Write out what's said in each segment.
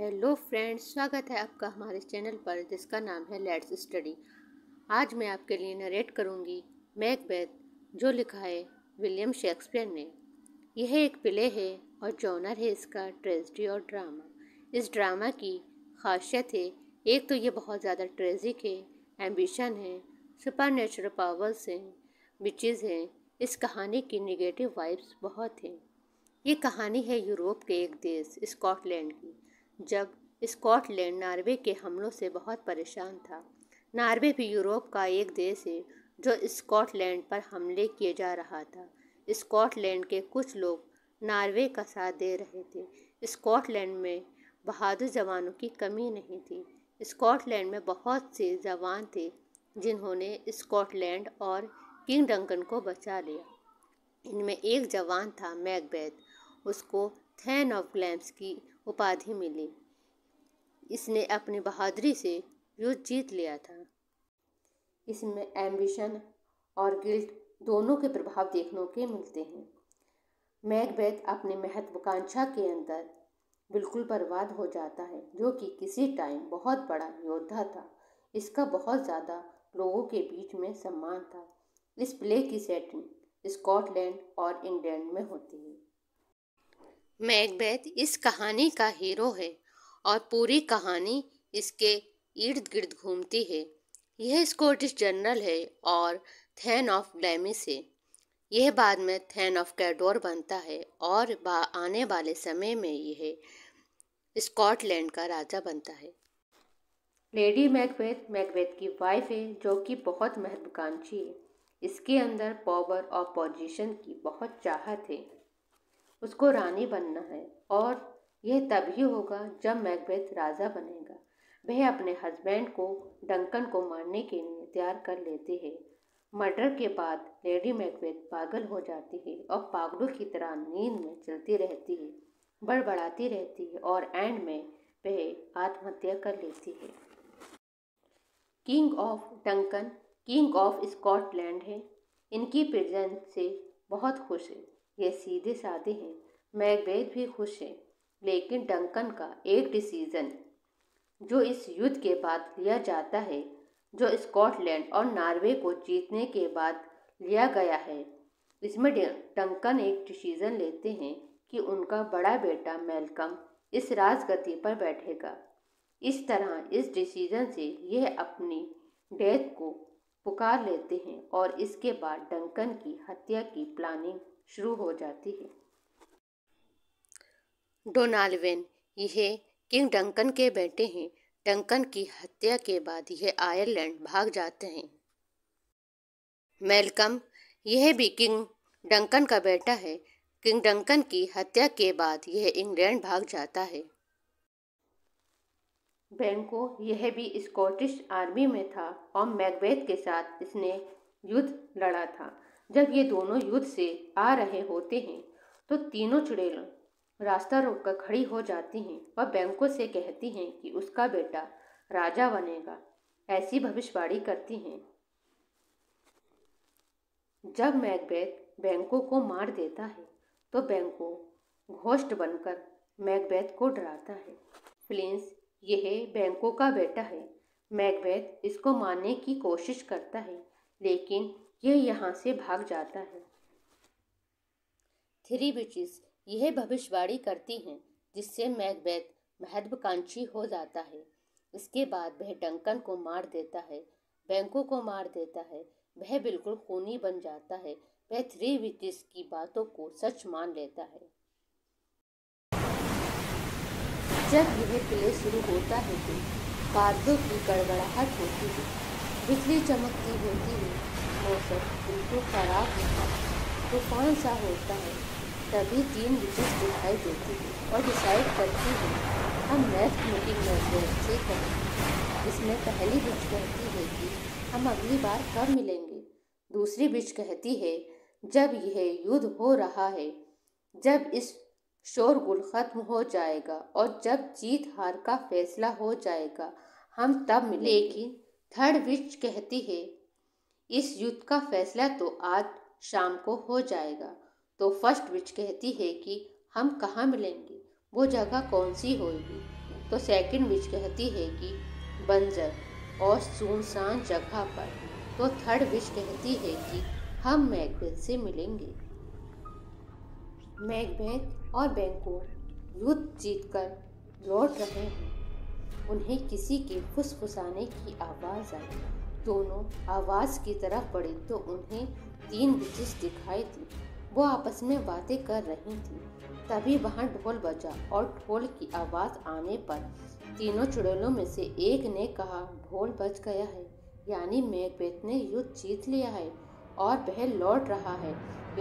hello friends स्वागत है आपका हमारे चैनल पर जिसका नाम है लेट्स स्टडी आज मैं आपके लिए नरेट करूंगी मैकबेथ जो लिखा है विलियम शेक्सपियर ने यह एक प्ले है और जॉनर है इसका ट्रेजडी और ड्रामा इस ड्रामा की खासियत है एक तो ये बहुत ज़्यादा ट्रेजिक है एम्बिशन है सुपर नेचुरल पावर्स हैं बिचेज़ हैं इस कहानी की निगेटिव वाइब्स बहुत हैं ये कहानी है यूरोप के एक देश स्कॉटलैंड की जब स्कॉटलैंड नार्वे के हमलों से बहुत परेशान था नार्वे भी यूरोप का एक देश है जो स्कॉटलैंड पर हमले किए जा रहा था स्कॉटलैंड के कुछ लोग नार्वे का साथ दे रहे थे स्कॉटलैंड में बहादुर जवानों की कमी नहीं थी स्कॉटलैंड में बहुत से जवान थे जिन्होंने स्कॉटलैंड और किंग डंकन को बचा लिया इनमें एक जवान था मैकबैथ उसको थैन ऑफ ग्लैम्स की उपाधि मिली इसने अपनी बहादुरी से युद्ध जीत लिया था इसमें एम्बिशन और गिल्ट दोनों के प्रभाव देखने के मिलते हैं मैकबेथ अपने महत्वाकांक्षा के अंदर बिल्कुल बर्बाद हो जाता है जो कि किसी टाइम बहुत बड़ा योद्धा था इसका बहुत ज़्यादा लोगों के बीच में सम्मान था इस प्ले की सेटिंग स्कॉटलैंड और इंग्लैंड में होती है मैकबैथ इस कहानी का हीरो है और पूरी कहानी इसके इर्द गिर्द घूमती है यह स्कॉटिश जनरल है और थैन ऑफ डैमिस है यह बाद में थैन ऑफ कैडोर बनता है और आने वाले समय में यह स्कॉटलैंड का राजा बनता है लेडी मैकबैथ मैकबैथ की वाइफ है जो कि बहुत महत्वाकांक्षी है इसके अंदर पावर और पोजीशन की बहुत चाहत है उसको रानी बनना है और यह तभी होगा जब मैकबेथ राजा बनेगा वह अपने हस्बैंड को डंकन को मारने के लिए तैयार कर लेती है मर्डर के बाद लेडी मैकबेथ पागल हो जाती है और पागलों की तरह नींद में चलती रहती है बड़बड़ाती रहती है और एंड में वह आत्महत्या कर लेती है king of Duncan king of Scotland है इनकी प्रेजेंस से बहुत खुश है ये सीधे साधे हैं मैकबेथ भी खुश है लेकिन डंकन का एक डिसीजन जो इस युद्ध के बाद लिया जाता है जो स्कॉटलैंड और नॉर्वे को जीतने के बाद लिया गया है इसमें डंकन एक डिसीजन लेते हैं कि उनका बड़ा बेटा मेलकम इस गति पर बैठेगा इस तरह इस डिसीजन से यह अपनी डेथ को पुकार लेते हैं और इसके बाद डंकन की हत्या की प्लानिंग शुरू हो जाती है डोनाल्वेन यह किंग डंकन के बेटे हैं डंकन की हत्या के बाद यह आयरलैंड भाग जाते हैं मेलकम यह भी किंग डंकन का बेटा है किंग डंकन की हत्या के बाद यह इंग्लैंड भाग जाता है बैंको यह भी स्कॉटिश आर्मी में था और मैकबेथ के साथ इसने युद्ध लड़ा था जब ये दोनों युद्ध से आ रहे होते हैं तो तीनों चुड़ैल रास्ता रोककर खड़ी हो जाती हैं और बैंकों से कहती हैं कि उसका बेटा राजा बनेगा ऐसी भविष्यवाणी करती हैं जब मैकबैथ बैंकों को मार देता है तो बैंको घोष्ट बनकर मैकबैथ को डराता है प्लिंस यह बैंकों का बेटा है मैकबैथ इसको मारने की कोशिश करता है लेकिन यह यहाँ से भाग जाता है थ्री बिचिस यह भविष्यवाणी करती हैं जिससे मैकबेथ महत्वाकांक्षी हो जाता है इसके बाद वह डंकन को मार देता है बैंकों को मार देता है वह बिल्कुल खूनी बन जाता है वह थ्री विचिस की बातों को सच मान लेता है जब यह प्ले शुरू होता है तो बादलों की गड़गड़ाहट होती है बिजली चमकती होती है मौसम बिल्कुल ख़राब होता है तूफान सा होता है तभी तीन विशेष दिखाई देती है और डिसाइड करती है हम नेक्स्ट मीटिंग में ठीक करें इसमें पहली बिच कहती है कि हम अगली बार कब मिलेंगे दूसरी बिच कहती है जब यह युद्ध हो रहा है जब इस शोरगुल ख़त्म हो जाएगा और जब जीत हार का फैसला हो जाएगा हम तब मिलेंगे लेकिन थर्ड विच कहती है इस युद्ध का फैसला तो आज शाम को हो जाएगा तो फर्स्ट विच कहती है कि हम कहाँ मिलेंगे वो जगह कौन सी होगी तो सेकंड विच कहती है कि बंजर और सुनसान जगह पर तो थर्ड विच कहती है कि हम मैकबेथ से मिलेंगे मैकबेथ और बैंको युद्ध जीतकर लौट रहे हैं उन्हें किसी के फुसफुसाने की आवाज़ आई दोनों आवाज़ की तरफ बढ़े तो उन्हें तीन ब्रिटिश दिखाई दी वो आपस में बातें कर रही थी तभी वहाँ ढोल बजा और ढोल की आवाज़ आने पर तीनों चुड़ैलों में से एक ने कहा ढोल बज गया है यानी मैकबेथ ने युद्ध जीत लिया है और वह लौट रहा है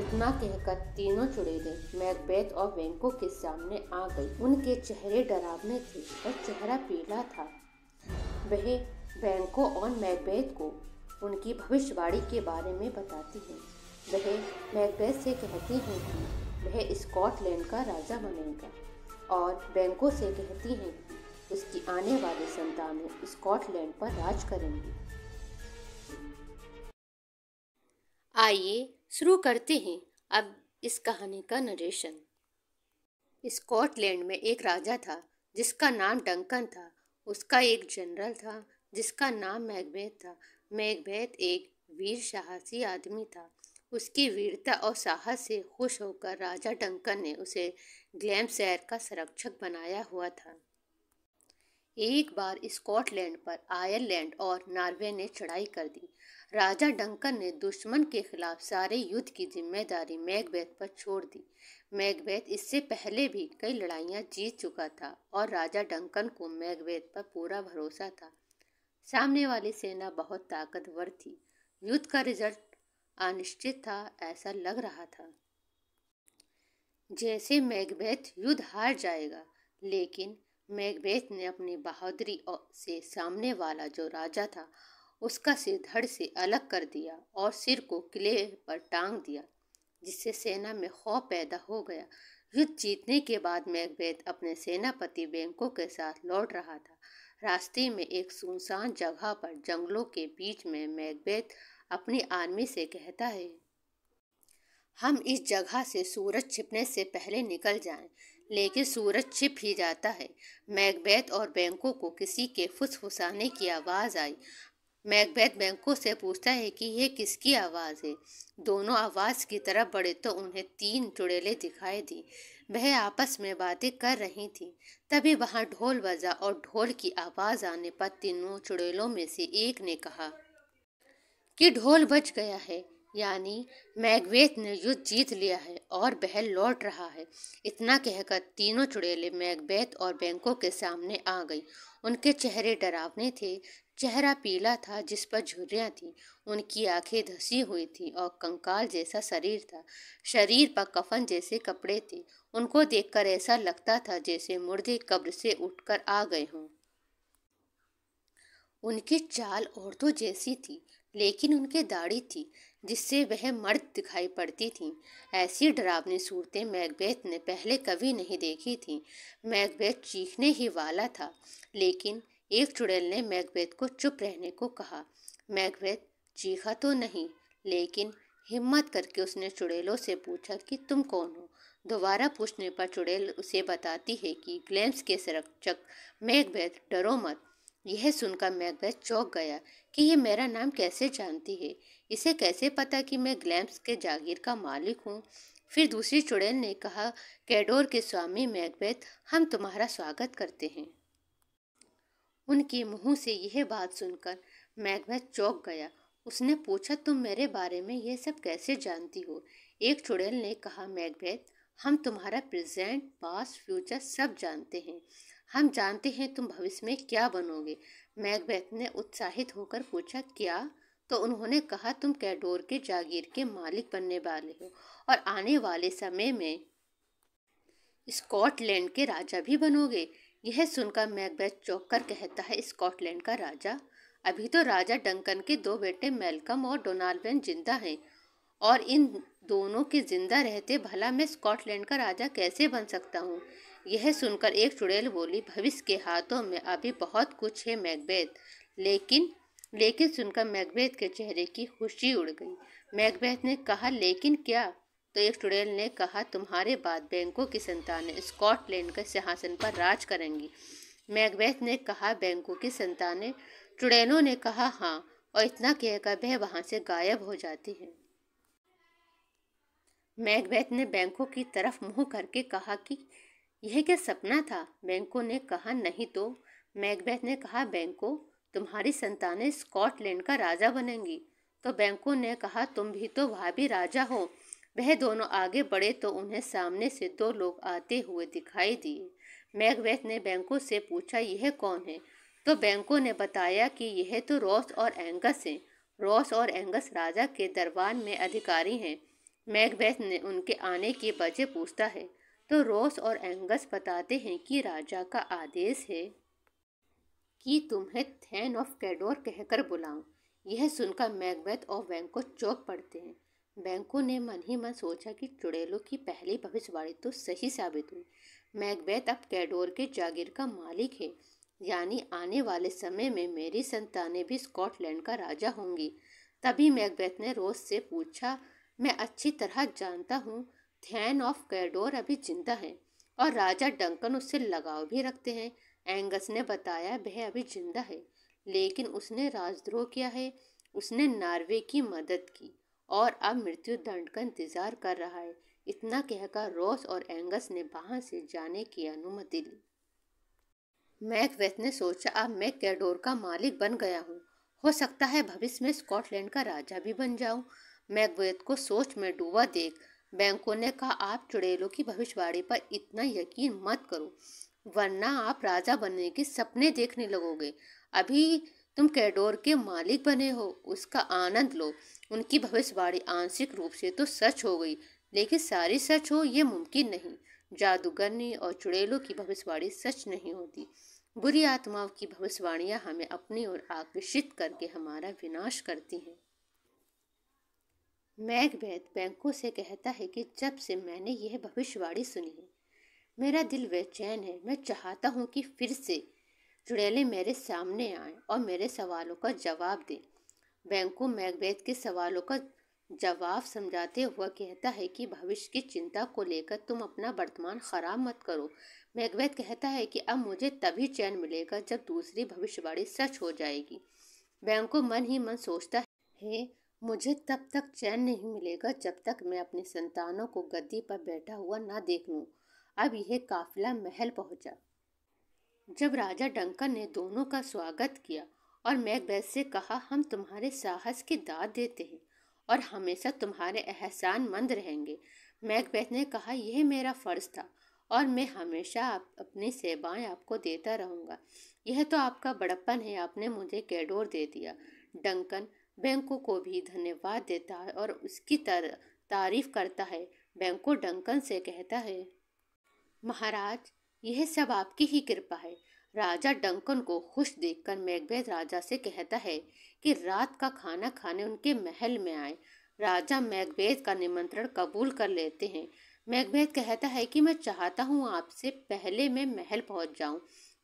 इतना कहकर तीनों चुड़ैले मैकबेथ और वेंको के सामने आ गई उनके चेहरे डरावने थे और चेहरा पीला था वह बैंकों और मैकबेथ को उनकी भविष्यवाणी के बारे में बताती है वह मैकबेथ से कहती हैं कि वह स्कॉटलैंड का राजा बनेगा और बैंकों से कहती हैं कि उसकी आने वाली संतानें स्कॉटलैंड पर राज करेंगी आइए शुरू करते हैं अब इस कहानी का नरेशन स्कॉटलैंड में एक राजा था जिसका नाम डंकन था उसका एक जनरल था जिसका नाम मैकबेथ था मैकबेथ एक वीर साहसी आदमी था उसकी वीरता और साहस से खुश होकर राजा डंकन ने उसे ग्लैम शहर का संरक्षक बनाया हुआ था एक बार स्कॉटलैंड पर आयरलैंड और नॉर्वे ने चढ़ाई कर दी राजा डंकन ने दुश्मन के खिलाफ सारे युद्ध की जिम्मेदारी मैकबेथ पर छोड़ दी मैकबेथ इससे पहले भी कई लड़ाइयाँ जीत चुका था और राजा डंकन को मैकबेथ पर पूरा भरोसा था सामने वाली सेना बहुत ताकतवर थी युद्ध का रिजल्ट अनिश्चित था ऐसा लग रहा था जैसे मैगबेथ युद्ध हार जाएगा लेकिन मैगबेथ ने अपनी बहादुरी से सामने वाला जो राजा था उसका सिर धड़ से अलग कर दिया और सिर को किले पर टांग दिया जिससे सेना में खौफ पैदा हो गया युद्ध जीतने के बाद मैगबेथ अपने सेनापति बैंकों के साथ लौट रहा था रास्ते में एक सुनसान जगह पर जंगलों के बीच में मैकबेथ अपनी आर्मी से कहता है हम इस जगह से सूरज छिपने से पहले निकल जाएं, लेकिन सूरज छिप ही जाता है मैकबेथ और बैंकों को किसी के फुसफुसाने की आवाज़ आई मैकबेथ बैंकों से पूछता है कि यह किसकी आवाज़ है दोनों आवाज़ की तरफ बड़े तो उन्हें तीन चुड़ैले दिखाई दी वह आपस में बातें कर रही थी तभी वहाँ ढोल बजा और ढोल की आवाज़ आने पर तीनों चुड़ैलों में से एक ने कहा कि ढोल बज गया है यानी मैगवेथ ने युद्ध जीत लिया है और वह लौट रहा है इतना कहकर तीनों चुड़ैले मैगवेथ और बैंकों के सामने आ गई उनके चेहरे डरावने थे चेहरा पीला था जिस पर झुर्रियाँ थीं उनकी आंखें धसी हुई थीं और कंकाल जैसा शरीर था शरीर पर कफन जैसे कपड़े थे उनको देखकर ऐसा लगता था जैसे मुर्दे कब्र से उठकर आ गए हों उनकी चाल औरतों जैसी थी लेकिन उनके दाढ़ी थी जिससे वह मर्द दिखाई पड़ती थीं ऐसी डरावनी सूरतें मैकबेथ ने पहले कभी नहीं देखी थीं मैकबेथ चीखने ही वाला था लेकिन एक चुड़ैल ने मैगवेद को चुप रहने को कहा मैगवेद चीखा तो नहीं लेकिन हिम्मत करके उसने चुड़ैलों से पूछा कि तुम कौन हो दोबारा पूछने पर चुड़ैल उसे बताती है कि ग्लैम्स के संरक्षक मैगवेद डरो मत यह सुनकर मैगवेद चौंक गया कि यह मेरा नाम कैसे जानती है इसे कैसे पता कि मैं ग्लैम्स के जागीर का मालिक हूँ फिर दूसरी चुड़ैल ने कहा कैडोर के स्वामी मैगवेद हम तुम्हारा स्वागत करते हैं उनके मुंह से यह बात सुनकर मैकबेथ चौक गया उसने पूछा तुम मेरे बारे में यह सब कैसे जानती हो एक चुड़ैल ने कहा मैकबेथ हम तुम्हारा प्रेजेंट पास फ्यूचर सब जानते हैं हम जानते हैं तुम भविष्य में क्या बनोगे मैकबेथ ने उत्साहित होकर पूछा क्या तो उन्होंने कहा तुम कैडोर के जागीर के मालिक बनने वाले हो और आने वाले समय में स्कॉटलैंड के राजा भी बनोगे यह सुनकर मैकबैथ चौंक कर कहता है स्कॉटलैंड का राजा अभी तो राजा डंकन के दो बेटे मेलकम और डोनाल्डन जिंदा हैं और इन दोनों के जिंदा रहते भला मैं स्कॉटलैंड का राजा कैसे बन सकता हूँ यह सुनकर एक चुड़ैल बोली भविष्य के हाथों में अभी बहुत कुछ है मैकबेथ लेकिन लेकिन सुनकर मैकबेथ के चेहरे की खुशी उड़ गई मैकबेथ ने कहा लेकिन क्या तो एक टुडेल ने कहा तुम्हारे बाद बैंकों की संतानें स्कॉटलैंड के सिंहासन पर राज करेंगी मैगवेथ ने कहा बैंकों की संतानें चुड़ैलों ने कहा हाँ और इतना कहकर वह वहाँ से गायब हो जाती है मैगवेथ ने बैंकों की तरफ मुंह करके कहा कि यह क्या सपना था बैंकों ने कहा नहीं तो मैगवेथ ने कहा बैंकों तुम्हारी संतानें स्कॉटलैंड का राजा बनेंगी तो बैंकों ने कहा तुम भी तो भी राजा हो वह दोनों आगे बढ़े तो उन्हें सामने से दो लोग आते हुए दिखाई दिए मैगवेथ ने बैंकों से पूछा यह कौन है तो बैंकों ने बताया कि यह तो रॉस और एंगस हैं रॉस और एंगस राजा के दरबार में अधिकारी हैं मैगवेथ ने उनके आने की वजह पूछता है तो रॉस और एंगस बताते हैं कि राजा का आदेश है कि तुम्हें थैन ऑफ कैडोर कहकर बुलाऊं यह सुनकर मैगवेथ और वैंको चौक पड़ते हैं बैंकों ने मन ही मन सोचा कि चुड़ैलों की पहली भविष्यवाणी तो सही साबित हुई मैकबेथ अब कैडोर के जागीर का मालिक है यानी आने वाले समय में मेरी संतानें भी स्कॉटलैंड का राजा होंगी तभी मैकबेथ ने रोज से पूछा मैं अच्छी तरह जानता हूँ थैन ऑफ कैडोर अभी जिंदा है और राजा डंकन उससे लगाव भी रखते हैं एंगस ने बताया वह अभी जिंदा है लेकिन उसने राजद्रोह किया है उसने नार्वे की मदद की और अब मृत्यु दंड का इंतजार कर रहा है इतना कहकर रॉस और एंगस ने वहां से जाने की अनुमति ली मैकवेथ ने सोचा अब मैं कैडोर का मालिक बन गया हूँ हो सकता है भविष्य में स्कॉटलैंड का राजा भी बन जाऊं मैकवेथ को सोच में डूबा देख बैंकों ने कहा आप चुड़ैलों की भविष्यवाणी पर इतना यकीन मत करो वरना आप राजा बनने के सपने देखने लगोगे अभी तुम कैडोर के मालिक बने हो उसका आनंद लो उनकी भविष्यवाणी आंशिक रूप से तो सच हो गई लेकिन सारी सच हो ये मुमकिन नहीं जादूगरनी और चुड़ैलों की भविष्यवाणी सच नहीं होती बुरी आत्माओं की भविष्यवाणियाँ हमें अपनी ओर आकर्षित करके हमारा विनाश करती हैं बैद बैंकों से कहता है कि जब से मैंने यह भविष्यवाणी सुनी है मेरा दिल बेचैन है मैं चाहता हूँ कि फिर से चुड़ैले मेरे सामने आए और मेरे सवालों का जवाब दें बैंको मैकबेथ के सवालों का जवाब समझाते हुए कहता है कि भविष्य की चिंता को लेकर तुम अपना वर्तमान ख़राब मत करो मैगवैद कहता है कि अब मुझे तभी चैन मिलेगा जब दूसरी भविष्यवाणी सच हो जाएगी बैंको मन ही मन सोचता है मुझे तब तक चैन नहीं मिलेगा जब तक मैं अपने संतानों को गद्दी पर बैठा हुआ ना देख लूँ अब यह काफिला महल पहुँचा जब राजा डंकन ने दोनों का स्वागत किया और मैकबेथ से कहा हम तुम्हारे साहस की दाद देते हैं और हमेशा तुम्हारे एहसान मंद रहेंगे मैकबेथ ने कहा यह मेरा फ़र्ज़ था और मैं हमेशा आप अपनी सेवाएं आपको देता रहूँगा यह तो आपका बड़प्पन है आपने मुझे कैडोर दे दिया डंकन बैंकों को भी धन्यवाद देता है और उसकी तारीफ करता है बैंको डंकन से कहता है महाराज यह सब आपकी ही कृपा है राजा डंकन को खुश देखकर मैकबेथ राजा से कहता है कि रात का खाना खाने उनके महल में आए राजा मैकबेथ का निमंत्रण कबूल कर लेते हैं मैकबेथ कहता है कि मैं चाहता हूँ आपसे पहले मैं महल पहुँच जाऊँ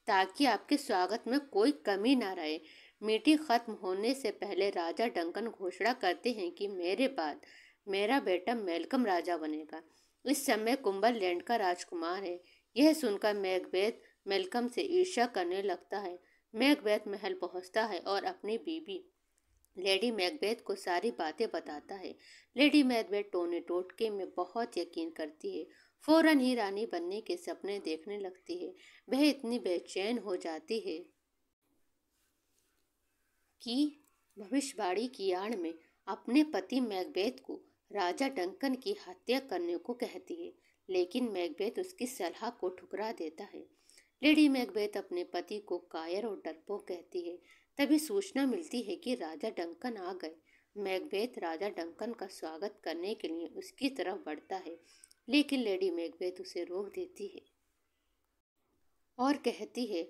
ताकि आपके स्वागत में कोई कमी ना रहे मीटिंग ख़त्म होने से पहले राजा डंकन घोषणा करते हैं कि मेरे बाद मेरा बेटा मेलकम राजा बनेगा इस समय लैंड का राजकुमार है यह सुनकर मैकबेथ मेलकम से ईर्ष्या करने लगता है मैकबेथ महल पहुंचता है और अपनी बीबी लेडी मैकबेथ को सारी बातें बताता है लेडी मैकबेथ टोने टोटके में बहुत यकीन करती है फौरन ही रानी बनने के सपने देखने लगती है वह इतनी बेचैन हो जाती है कि भविष्यवाणी की आड़ में अपने पति मैकबेथ को राजा डंकन की हत्या करने को कहती है लेकिन मैकबेथ उसकी सलाह को ठुकरा देता है लेडी मैकबेथ अपने पति को कायर और डरपो कहती है तभी सूचना मिलती है कि राजा डंकन आ गए मैकबेथ राजा डंकन का स्वागत करने के लिए उसकी तरफ बढ़ता है लेकिन लेडी मैकबेथ उसे रोक देती है और कहती है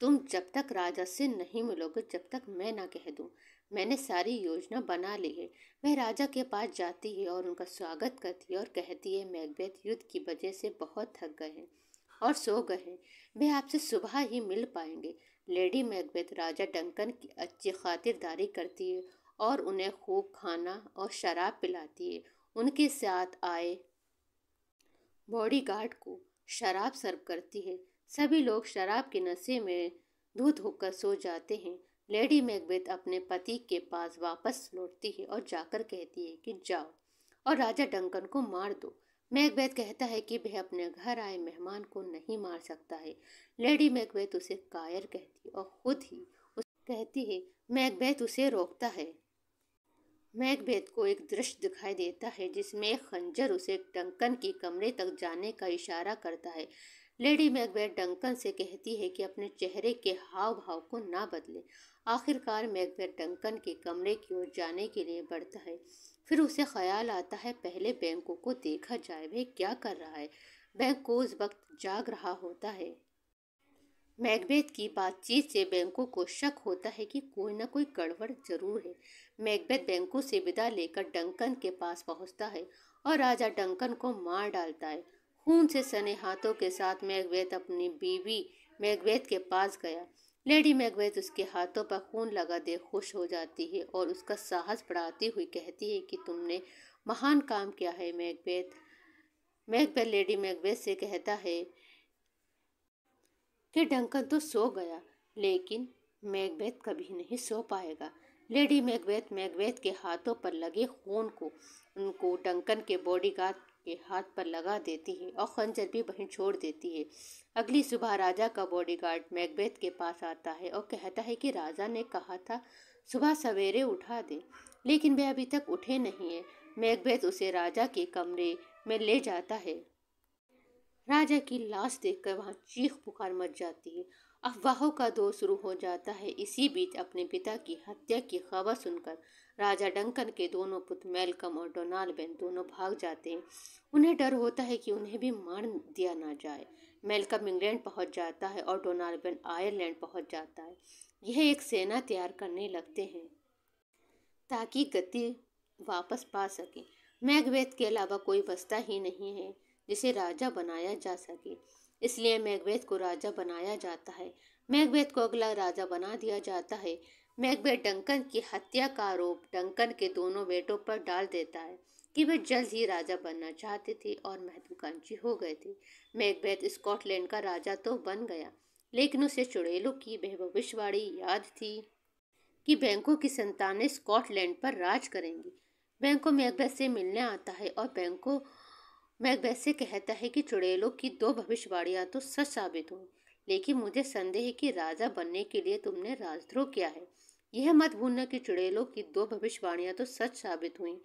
तुम जब तक राजा से नहीं मिलोगे जब तक मैं ना कह दूँ मैंने सारी योजना बना ली है वह राजा के पास जाती है और उनका स्वागत करती है और कहती है मैकबेथ युद्ध की वजह से बहुत थक गए हैं और सो गए हैं वे आपसे सुबह ही मिल पाएंगे लेडी मैकबेथ राजा डंकन की अच्छी खातिरदारी करती है और उन्हें खूब खाना और शराब पिलाती है उनके साथ आए बॉडीगार्ड को शराब सर्व करती है सभी लोग शराब के नशे में धुत होकर सो जाते हैं लेडी मैकबेथ अपने पति के पास वापस लौटती है और जाकर कहती है कि जाओ और राजा डंकन को मार दो मैकबेथ कहता है कि वह अपने घर आए मेहमान को नहीं मार सकता है लेडी मैकबेथ उसे कायर कहती है और खुद ही उस कहती है मैकबेथ उसे रोकता है मैकबेथ को एक दृश्य दिखाई देता है जिसमें एक खंजर उसे डंकन के कमरे तक जाने का इशारा करता है लेडी मैकबेथ डंकन से कहती है कि अपने चेहरे के हाव भाव को ना बदले आखिरकार मैकबेथ डंकन के कमरे की ओर जाने के लिए बढ़ता है फिर उसे ख्याल आता है पहले बैंकों को देखा जाए वह क्या कर रहा है बैंको उस वक्त जाग रहा होता है मैगबेथ की बातचीत से बैंकों को शक होता है कि कोई ना कोई गड़बड़ जरूर है मैगबेथ बैंकों से विदा लेकर डंकन के पास पहुंचता है और राजा डंकन को मार डालता है खून से सने हाथों के साथ मैगबेथ अपनी बीवी मैगबेथ के पास गया लेडी मैगवेज उसके हाथों पर खून लगा देख खुश हो जाती है और उसका साहस बढ़ाती हुई कहती है कि तुमने महान काम किया है मैगवेद मैगवेद लेडी मैगवेद से कहता है कि डंकन तो सो गया लेकिन मैगवेद कभी नहीं सो पाएगा लेडी मैगवेद मैगवेद के हाथों पर लगे खून को उनको डंकन के बॉडीगार्ड के हाथ पर लगा देती है और खंजर भी वहीं छोड़ देती है अगली सुबह राजा का बॉडीगार्ड मैकबेथ के पास आता है और कहता है कि राजा ने कहा था सुबह सवेरे उठा दे लेकिन वे अभी तक उठे नहीं है मैकबेथ उसे राजा के कमरे में ले जाता है राजा की लाश देखकर वहाँ चीख पुकार मच जाती है अफवाहों का दौर शुरू हो जाता है इसी बीच अपने पिता की हत्या की खबर सुनकर राजा डंकन के दोनों पुत्र मेलकम और बेन दोनों भाग जाते हैं उन्हें डर होता है कि उन्हें भी मार दिया ना जाए मेलकम इंग्लैंड पहुंच जाता है और डोनाल्ड बेन आयरलैंड पहुंच जाता है यह एक सेना तैयार करने लगते हैं ताकि गति वापस पा सके मैगवेद के अलावा कोई बस्ता ही नहीं है जिसे राजा बनाया जा सके इसलिए मैगवेद को राजा बनाया जाता है मैगवेद को अगला राजा बना दिया जाता है मैकबेथ डंकन की हत्या का आरोप डंकन के दोनों बेटों पर डाल देता है कि वे जल्द ही राजा बनना चाहते थे और महत्वाकांक्षी हो गए थे मैकबेथ स्कॉटलैंड का राजा तो बन गया लेकिन उसे चुड़ैलों की वह भविष्यवाणी याद थी कि बैंकों की संतानें स्कॉटलैंड पर राज करेंगी बैंको मैकबेथ से मिलने आता है और बैंको मैकबेथ से कहता है कि चुड़ैलों की दो भविष्यवाणियाँ तो सच साबित हों लेकिन मुझे संदेह है कि राजा बनने के लिए तुमने राजद्रोह किया है यह मत भूलना कि चुड़ैलों की दो भविष्यवाणियां तो सच साबित हुई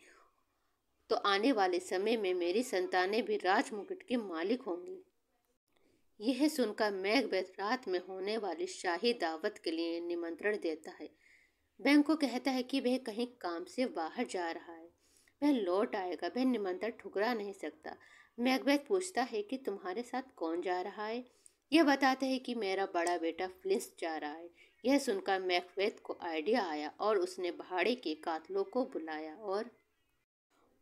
तो आने वाले समय में मेरी संतानें भी राजमुकुट के मालिक होंगी यह सुनकर मैकबेथ रात में होने वाली शाही दावत के लिए निमंत्रण देता है बैंक को कहता है कि वह कहीं काम से बाहर जा रहा है वह लौट आएगा वह निमंत्रण ठुकरा नहीं सकता मैकबेथ पूछता है कि तुम्हारे साथ कौन जा रहा है यह बताता है कि मेरा बड़ा बेटा फ्लिस जा रहा है यह सुनकर मैकवेद को आइडिया आया और उसने भाड़े के कातलों को बुलाया और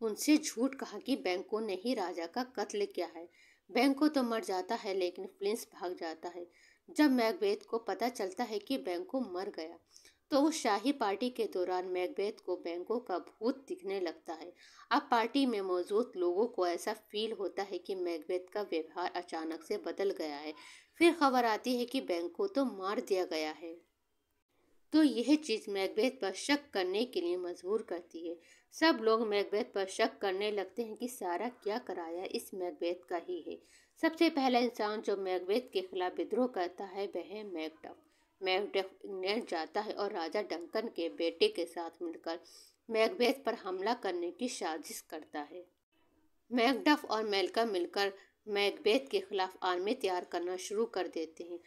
उनसे झूठ कहा कि बैंको ने ही राजा का कत्ल किया है बैंको तो मर जाता है लेकिन फ्लिंस भाग जाता है जब मैकवेद को पता चलता है कि बैंको मर गया तो वो शाही पार्टी के दौरान मैकबेथ को बैंकों का भूत दिखने लगता है अब पार्टी में मौजूद लोगों को ऐसा फील होता है कि मैकबेथ का व्यवहार अचानक से बदल गया है फिर खबर आती है कि बैंक को तो मार दिया गया है तो यह चीज़ मैकबेथ पर शक करने के लिए मजबूर करती है सब लोग मैकबेथ पर शक करने लगते हैं कि सारा क्या कराया इस मैकबेथ का ही है सबसे पहला इंसान जो मैकबेथ के खिलाफ विद्रोह करता है वह है मैकडफ मैकडेफनेट जाता है और राजा डंकन के बेटे के साथ मिलकर मैकबेथ पर हमला करने की साजिश करता है मैकडफ और मेलका मिलकर मैकबेथ के खिलाफ आर्मी तैयार करना शुरू कर देते हैं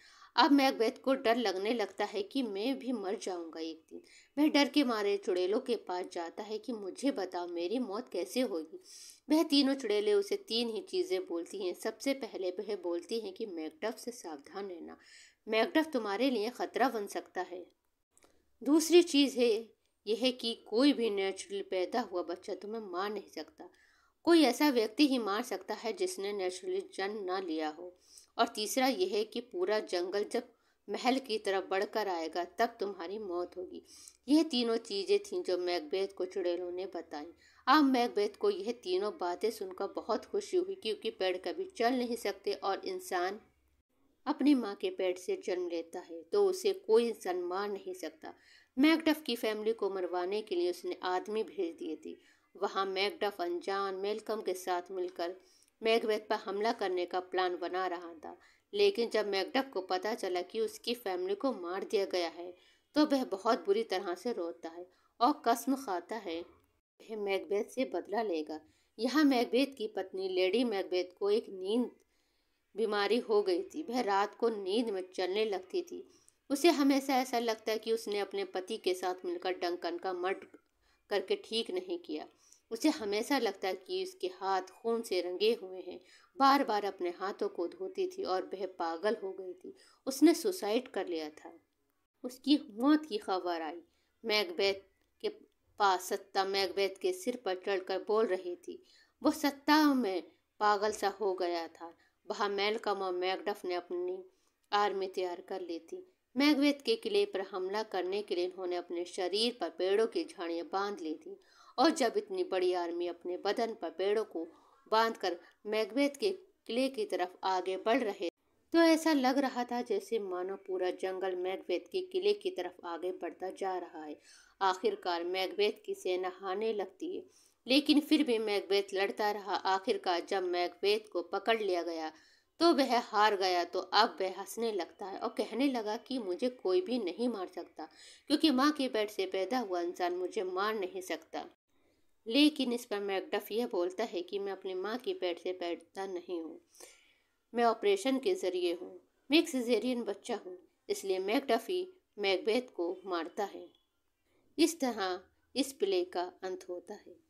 अब मैकबेथ को डर लगने लगता है कि मैं भी मर जाऊंगा एक दिन वह डर के मारे चुड़ैलों के पास जाता है कि मुझे बताओ मेरी मौत कैसे होगी वह तीनों चुड़ैले उसे तीन ही चीज़ें बोलती हैं सबसे पहले वह बोलती हैं कि मैकडफ से सावधान रहना मैकडफ तुम्हारे लिए खतरा बन सकता है दूसरी चीज़ है यह है कि कोई भी नेचुरली पैदा हुआ बच्चा तुम्हें मार नहीं सकता कोई ऐसा व्यक्ति ही मार सकता है जिसने नेचुरली जन्म ना लिया हो और तीसरा यह है कि पूरा जंगल जब महल की तरफ बढ़कर आएगा तब तुम्हारी मौत होगी यह तीनों चीज़ें थीं जो मैकबेथ को चुड़ैलों ने बताई अब मैकबेथ को यह तीनों बातें सुनकर बहुत खुशी हुई क्योंकि पेड़ कभी चल नहीं सकते और इंसान अपनी माँ के पेट से जन्म लेता है तो उसे कोई इंसान मार नहीं सकता मैकडफ की फैमिली को मरवाने के लिए उसने आदमी भेज दिए थे वहाँ मैकडफ अनजान मेलकम के साथ मिलकर मैकबेथ पर हमला करने का प्लान बना रहा था लेकिन जब मैकडफ को पता चला कि उसकी फैमिली को मार दिया गया है तो वह बहुत बुरी तरह से रोता है और कसम खाता है वह मैकबेथ से बदला लेगा यहाँ मैकबेथ की पत्नी लेडी मैकबेथ को एक नींद बीमारी हो गई थी वह रात को नींद में चलने लगती थी उसे हमेशा ऐसा लगता है कि उसने अपने पति के साथ मिलकर डंकन का मर्ड करके ठीक नहीं किया उसे हमेशा लगता है कि उसके हाथ खून से रंगे हुए हैं बार बार अपने हाथों को धोती थी और वह पागल हो गई थी उसने सुसाइड कर लिया था उसकी मौत की खबर आई मैकबैथ के पास सत्ता मैकबैथ के सिर पर चढ़कर बोल रही थी वो सत्ता में पागल सा हो गया था वहाँ मेलकम और मैगडफ ने अपनी आर्मी तैयार कर ली थी मैगवेद के किले पर हमला करने के लिए उन्होंने अपने शरीर पर पेड़ों की झाड़ियाँ बांध ली थी और जब इतनी बड़ी आर्मी अपने बदन पर पेड़ों को बांधकर मैगवेद के किले की तरफ आगे बढ़ रहे तो ऐसा लग रहा था जैसे मानो पूरा जंगल मैगवेद के किले की तरफ आगे बढ़ता जा रहा है आखिरकार मैगवेद की सेना हारने लगती है लेकिन फिर भी मैकबेथ लड़ता रहा आखिरकार जब मैकबेथ को पकड़ लिया गया तो वह हार गया तो अब वह हंसने लगता है और कहने लगा कि मुझे कोई भी नहीं मार सकता क्योंकि माँ के पेट से पैदा हुआ इंसान मुझे मार नहीं सकता लेकिन इस पर मैकडफ यह बोलता है कि मैं अपनी माँ के पेट से पैदा नहीं हूँ मैं ऑपरेशन के ज़रिए हूँ मैं एक सजेरियन बच्चा हूँ इसलिए मैकडफी मैकबेथ को मारता है इस तरह इस प्ले का अंत होता है